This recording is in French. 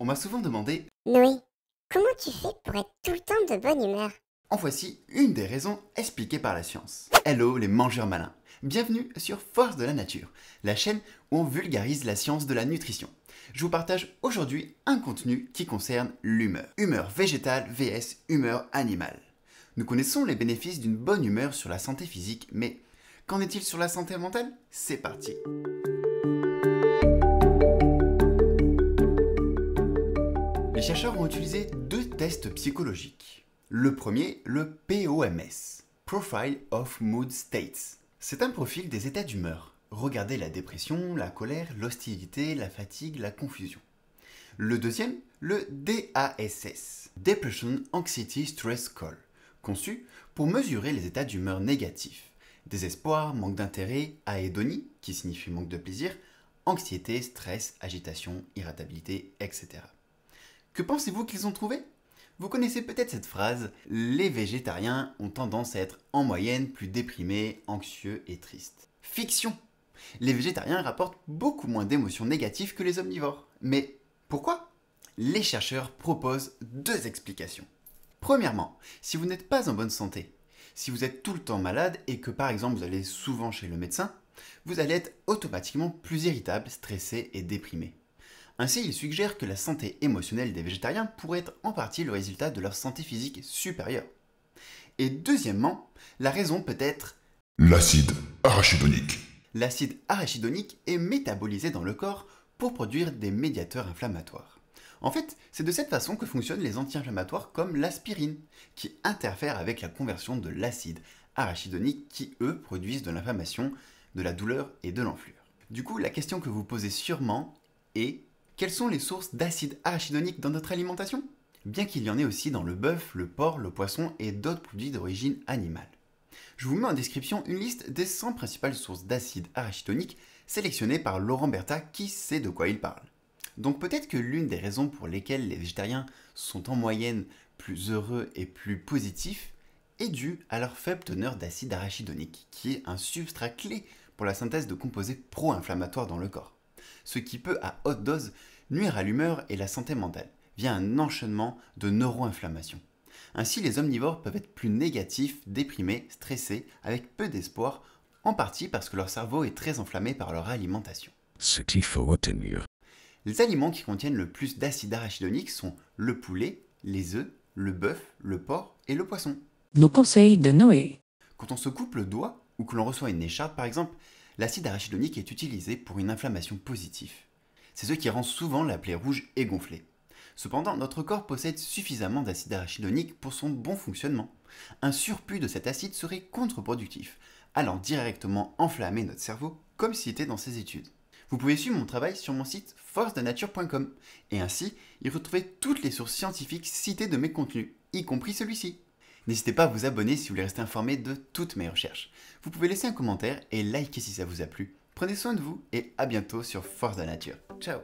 on m'a souvent demandé Noé, comment tu fais pour être tout le temps de bonne humeur En voici une des raisons expliquées par la science. Hello les mangeurs malins Bienvenue sur Force de la Nature, la chaîne où on vulgarise la science de la nutrition. Je vous partage aujourd'hui un contenu qui concerne l'humeur. Humeur végétale vs humeur animale. Nous connaissons les bénéfices d'une bonne humeur sur la santé physique, mais qu'en est-il sur la santé mentale C'est parti Les chercheurs ont utilisé deux tests psychologiques. Le premier, le POMS, Profile of Mood States. C'est un profil des états d'humeur. Regardez la dépression, la colère, l'hostilité, la fatigue, la confusion. Le deuxième, le DASS, Depression Anxiety Stress Call, conçu pour mesurer les états d'humeur négatifs. Désespoir, manque d'intérêt, aédonie qui signifie manque de plaisir, anxiété, stress, agitation, irritabilité, etc. Que pensez-vous qu'ils ont trouvé Vous connaissez peut-être cette phrase Les végétariens ont tendance à être en moyenne plus déprimés, anxieux et tristes. Fiction Les végétariens rapportent beaucoup moins d'émotions négatives que les omnivores. Mais pourquoi Les chercheurs proposent deux explications. Premièrement, si vous n'êtes pas en bonne santé, si vous êtes tout le temps malade et que par exemple vous allez souvent chez le médecin, vous allez être automatiquement plus irritable, stressé et déprimé. Ainsi, il suggère que la santé émotionnelle des végétariens pourrait être en partie le résultat de leur santé physique supérieure. Et deuxièmement, la raison peut être l'acide arachidonique. L'acide arachidonique est métabolisé dans le corps pour produire des médiateurs inflammatoires. En fait, c'est de cette façon que fonctionnent les anti-inflammatoires comme l'aspirine, qui interfèrent avec la conversion de l'acide arachidonique qui, eux, produisent de l'inflammation, de la douleur et de l'enflure. Du coup, la question que vous posez sûrement est quelles sont les sources d'acide arachidonique dans notre alimentation Bien qu'il y en ait aussi dans le bœuf, le porc, le poisson et d'autres produits d'origine animale. Je vous mets en description une liste des 100 principales sources d'acide arachidonique sélectionnées par Laurent Bertha qui sait de quoi il parle. Donc peut-être que l'une des raisons pour lesquelles les végétariens sont en moyenne plus heureux et plus positifs est due à leur faible teneur d'acide arachidonique, qui est un substrat clé pour la synthèse de composés pro-inflammatoires dans le corps. Ce qui peut, à haute dose, nuire à l'humeur et la santé mentale via un enchaînement de neuroinflammation. Ainsi, les omnivores peuvent être plus négatifs, déprimés, stressés, avec peu d'espoir, en partie parce que leur cerveau est très enflammé par leur alimentation. Ce qu'il faut retenir. Les aliments qui contiennent le plus d'acide arachidonique sont le poulet, les œufs, le bœuf, le porc et le poisson. Nos conseils de Noé. Quand on se coupe le doigt ou que l'on reçoit une écharpe par exemple, l'acide arachidonique est utilisé pour une inflammation positive. C'est ce qui rend souvent la plaie rouge et gonflée. Cependant, notre corps possède suffisamment d'acide arachidonique pour son bon fonctionnement. Un surplus de cet acide serait contre-productif, allant directement enflammer notre cerveau, comme cité dans ces études. Vous pouvez suivre mon travail sur mon site force-de-nature.com et ainsi y retrouver toutes les sources scientifiques citées de mes contenus, y compris celui-ci. N'hésitez pas à vous abonner si vous voulez rester informé de toutes mes recherches. Vous pouvez laisser un commentaire et liker si ça vous a plu. Prenez soin de vous et à bientôt sur Force de la Nature. Ciao